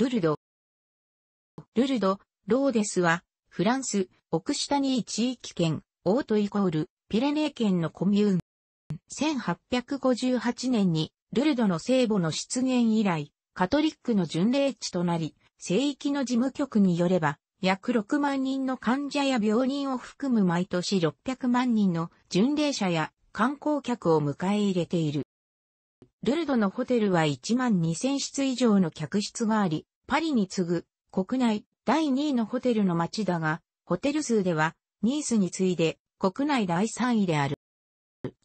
ルルド。ルルド、ローデスは、フランス、オクシタニー地域圏、オートイコール、ピレネー圏のコミューン。1858年に、ルルドの聖母の出現以来、カトリックの巡礼地となり、聖域の事務局によれば、約6万人の患者や病人を含む毎年600万人の巡礼者や観光客を迎え入れている。ルルドのホテルは1万2000室以上の客室があり、パリに次ぐ国内第2位のホテルの街だが、ホテル数ではニースに次いで国内第3位である。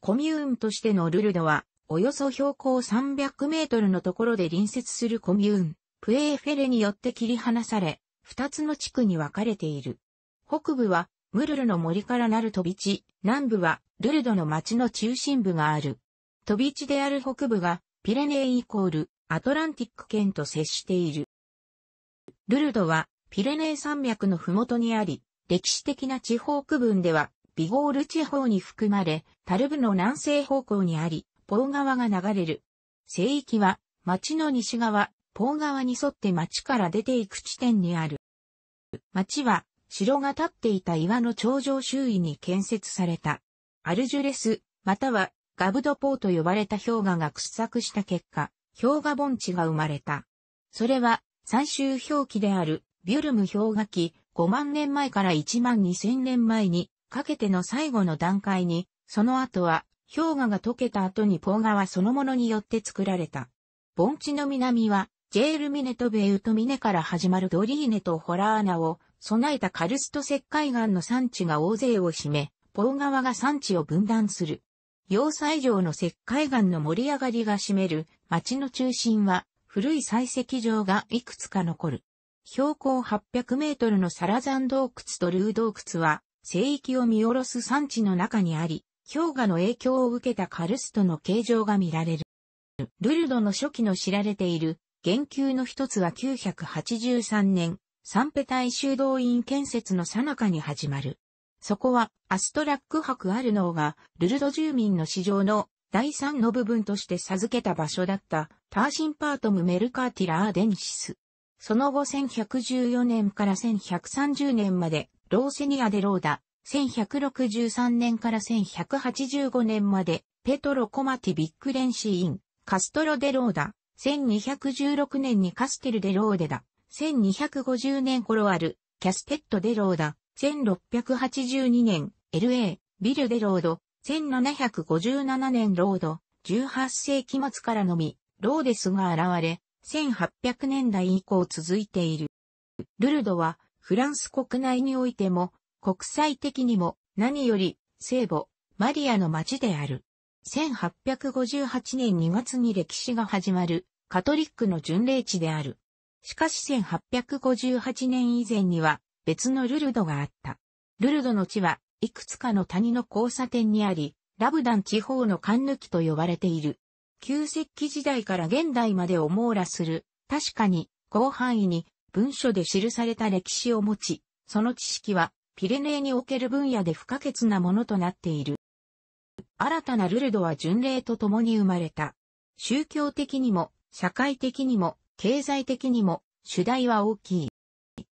コミューンとしてのルルドは、およそ標高300メートルのところで隣接するコミューン、プエーフェレによって切り離され、2つの地区に分かれている。北部は、ムルルの森からなる飛び地、南部は、ルルドの町の中心部がある。飛び地である北部が、ピレネーイコール、アトランティック圏と接している。ルルドはピレネー山脈の麓にあり、歴史的な地方区分ではビゴール地方に含まれ、タルブの南西方向にあり、ポー川が流れる。聖域は町の西側、ポー川に沿って町から出ていく地点にある。町は城が建っていた岩の頂上周囲に建設された。アルジュレス、またはガブドポーと呼ばれた氷河が掘削した結果、氷河盆地が生まれた。それは最終氷期であるビュルム氷河期5万年前から1万2000年前にかけての最後の段階に、その後は氷河が溶けた後にポー川そのものによって作られた。盆地の南はジェールミネとベウトミネから始まるドリーネとホラーナを備えたカルスト石灰岩の産地が大勢を占め、ポー川が産地を分断する。要塞城の石灰岩の盛り上がりが占める町の中心は古い採石場がいくつか残る。標高800メートルのサラザン洞窟とルー洞窟は、聖域を見下ろす山地の中にあり、氷河の影響を受けたカルストの形状が見られる。ルルドの初期の知られている言及の一つは983年、サンペタイ修道院建設の最中に始まる。そこはアストラック博アルノーがルルド住民の市場の第3の部分として授けた場所だったターシンパートムメルカーティラーデンシス。その後1114年から1130年までローセニアデローダ、1163年から1185年までペトロコマティビックレンシーイン、カストロデローダ、1216年にカステルデローデだ。1250年頃あるキャステットデローダ、1682年 LA、ビルデロード、1757年ロード、18世紀末からのみ、ローデスが現れ、1800年代以降続いている。ルルドは、フランス国内においても、国際的にも、何より、聖母、マリアの町である。1858年2月に歴史が始まる、カトリックの巡礼地である。しかし1858年以前には、別のルルドがあった。ルルドの地は、いくつかの谷の交差点にあり、ラブダン地方のカンヌキと呼ばれている。旧石器時代から現代までを網羅する、確かに広範囲に文書で記された歴史を持ち、その知識はピレネーにおける分野で不可欠なものとなっている。新たなルルドは巡礼と共に生まれた。宗教的にも、社会的にも、経済的にも、主題は大きい。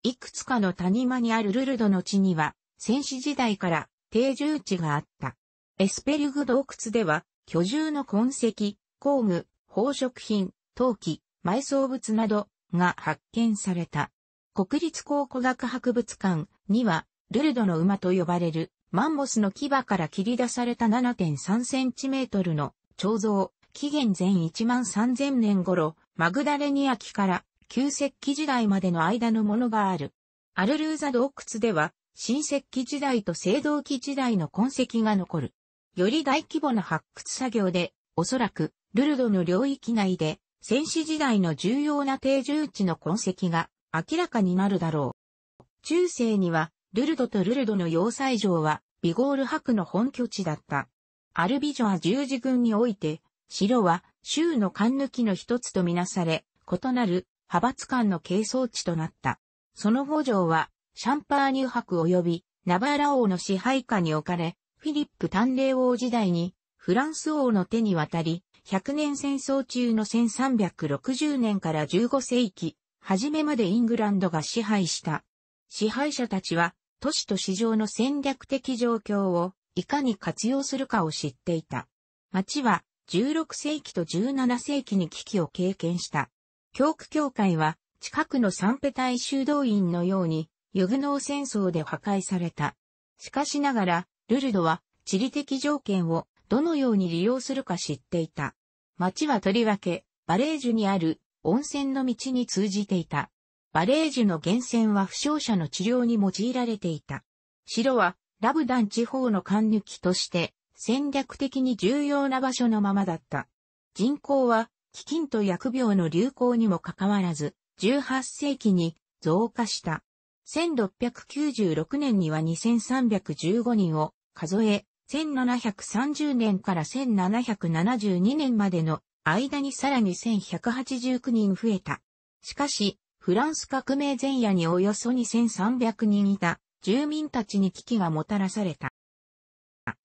いくつかの谷間にあるルルドの地には、先史時代から定住地があった。エスペルグ洞窟では、居住の痕跡、工具、宝飾品、陶器、埋葬物などが発見された。国立考古学博物館には、ルルドの馬と呼ばれるマンモスの牙から切り出された7.3センチメートルの彫像、紀元前1万3000年頃、マグダレニア紀から旧石器時代までの間のものがある。アルルーザ洞窟では、新石器時代と青銅器時代の痕跡が残る。より大規模な発掘作業で、おそらく、ルルドの領域内で、戦死時代の重要な定住地の痕跡が明らかになるだろう。中世には、ルルドとルルドの要塞城は、ビゴール博の本拠地だった。アルビジョア十字軍において、城は州の官抜きの一つとみなされ、異なる派閥間の係争地となった。その後城はシャンパーニュ博及びナバーラ王の支配下に置かれ、フィリップ丹麗王時代にフランス王の手に渡り、100年戦争中の1360年から15世紀、初めまでイングランドが支配した。支配者たちは、都市と市場の戦略的状況をいかに活用するかを知っていた。町は16世紀と17世紀に危機を経験した。教区教会は近くのサンペタイ修道院のようにユグノー戦争で破壊された。しかしながら、ルルドは地理的条件をどのように利用するか知っていた。町はとりわけ、バレージュにある温泉の道に通じていた。バレージュの源泉は負傷者の治療に用いられていた。城はラブダン地方の管抜きとして戦略的に重要な場所のままだった。人口は飢饉と薬病の流行にもかかわらず18世紀に増加した。1696年には2315人を数え、1730年から1772年までの間にさらに1189人増えた。しかし、フランス革命前夜におよそ2300人いた住民たちに危機がもたらされた。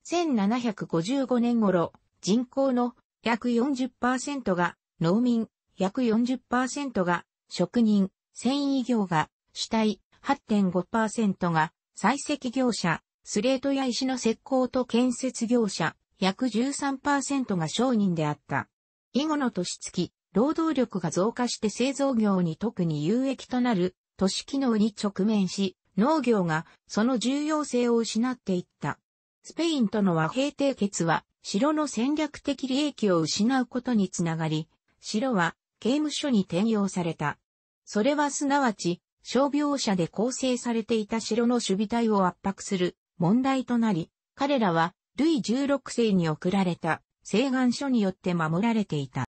1755年頃、人口の約40%が農民、約40%が職人、繊維業が主体、8.5%が採石業者、スレートや石の石膏と建設業者、約13%が商人であった。以後の年月、労働力が増加して製造業に特に有益となる都市機能に直面し、農業がその重要性を失っていった。スペインとの和平締結は、城の戦略的利益を失うことにつながり、城は刑務所に転用された。それはすなわち、傷病者で構成されていた城の守備隊を圧迫する問題となり、彼らは、ルイ16世に送られた、請願書によって守られていた。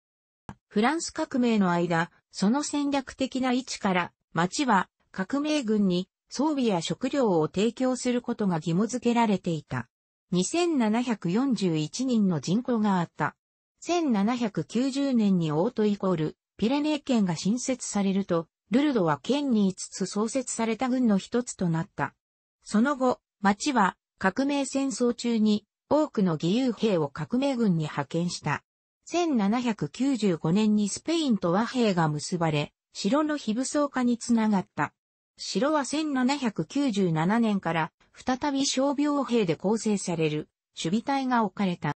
フランス革命の間、その戦略的な位置から、町は革命軍に装備や食料を提供することが義務付けられていた。2741人の人口があった。1790年にオートイコール、ピレネー県が新設されると、ルルドは県に5つ創設された軍の一つとなった。その後、町は革命戦争中に多くの義勇兵を革命軍に派遣した。1795年にスペインと和平が結ばれ、城の非武装化につながった。城は1797年から再び傷病兵で構成される守備隊が置かれた。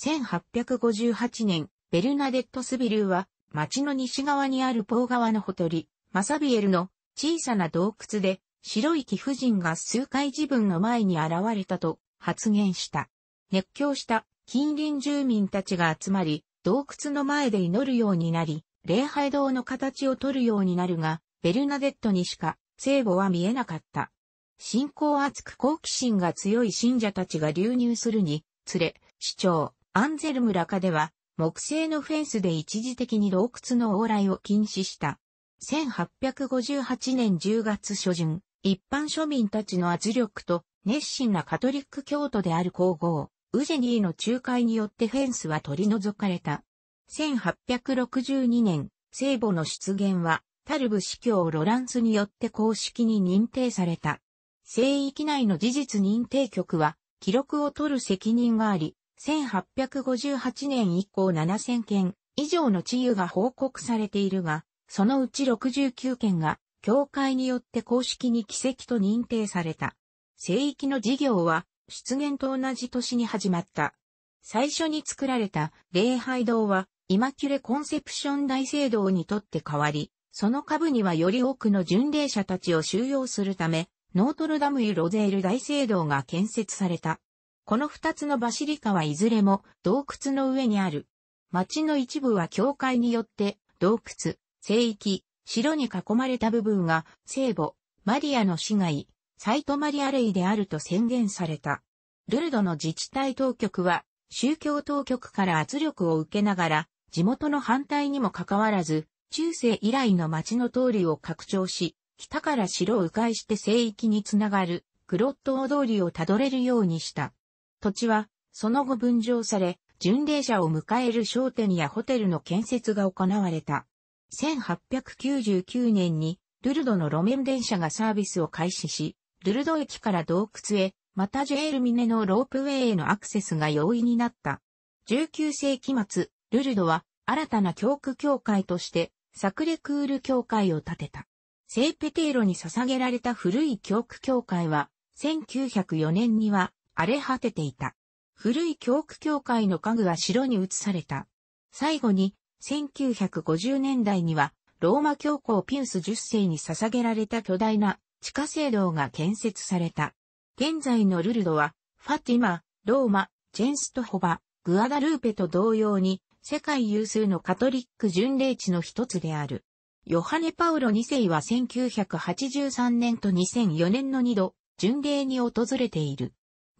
1858年、ベルナデット・スビルーは町の西側にあるポー川のほとり、マサビエルの小さな洞窟で白い貴婦人が数回自分の前に現れたと発言した。熱狂した近隣住民たちが集まり、洞窟の前で祈るようになり、礼拝堂の形を取るようになるが、ベルナデットにしか聖母は見えなかった。信仰厚く好奇心が強い信者たちが流入するにつれ、市長、アンゼルムラカでは、木製のフェンスで一時的に洞窟の往来を禁止した。1858年10月初旬、一般庶民たちの圧力と熱心なカトリック教徒である皇后、ウジェニーの仲介によってフェンスは取り除かれた。1862年、聖母の出現は、タルブ司教ロランスによって公式に認定された。聖域内の事実認定局は、記録を取る責任があり、1858年以降7000件以上の治癒が報告されているが、そのうち69件が、教会によって公式に奇跡と認定された。聖域の事業は、出現と同じ年に始まった。最初に作られた礼拝堂は、イマキュレコンセプション大聖堂にとって変わり、その下部にはより多くの巡礼者たちを収容するため、ノートルダムユロゼール大聖堂が建設された。この二つのバシリカはいずれも洞窟の上にある。町の一部は教会によって洞窟、聖域、城に囲まれた部分が聖母、マリアの死骸、サイトマリアレイであると宣言された。ルルドの自治体当局は、宗教当局から圧力を受けながら、地元の反対にもかかわらず、中世以来の町の通りを拡張し、北から城を迂回して聖域につながる、クロット大通りをたどれるようにした。土地は、その後分譲され、巡礼者を迎える商店やホテルの建設が行われた。1899年にルルドの路面電車がサービスを開始し、ルルド駅から洞窟へ、またジェールミネのロープウェイへのアクセスが容易になった。19世紀末、ルルドは新たな教区教会としてサクレクール教会を建てた。セーペテーロに捧げられた古い教区教会は、1904年には荒れ果てていた。古い教区教会の家具は城に移された。最後に1950年代には、ローマ教皇ピウス10世に捧げられた巨大な地下聖堂が建設された。現在のルルドは、ファティマ、ローマ、ジェンストホバ、グアダルーペと同様に、世界有数のカトリック巡礼地の一つである。ヨハネ・パウロ2世は1983年と2004年の2度、巡礼に訪れている。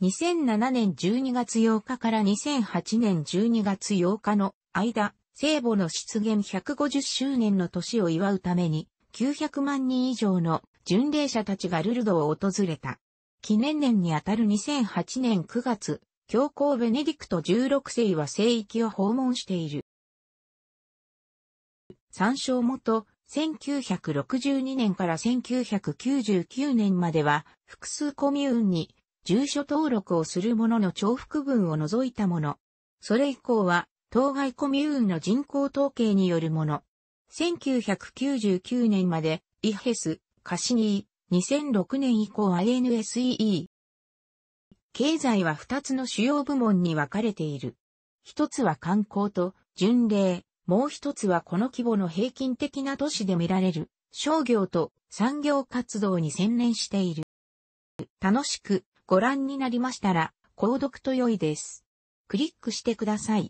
2007年12月8日から2008年12月8日の間、聖母の出現150周年の年を祝うために、900万人以上の巡礼者たちがルルドを訪れた。記念年にあたる2008年9月、教皇ベネディクト16世は聖域を訪問している。参照元、1962年から1999年までは、複数コミューンに住所登録をする者の重複分を除いたもの。それ以降は、当該コミューンの人口統計によるもの。1999年まで、イヘス、カシニー、2006年以降 INSEE。経済は2つの主要部門に分かれている。1つは観光と巡礼、もう1つはこの規模の平均的な都市で見られる商業と産業活動に専念している。楽しくご覧になりましたら、購読と良いです。クリックしてください。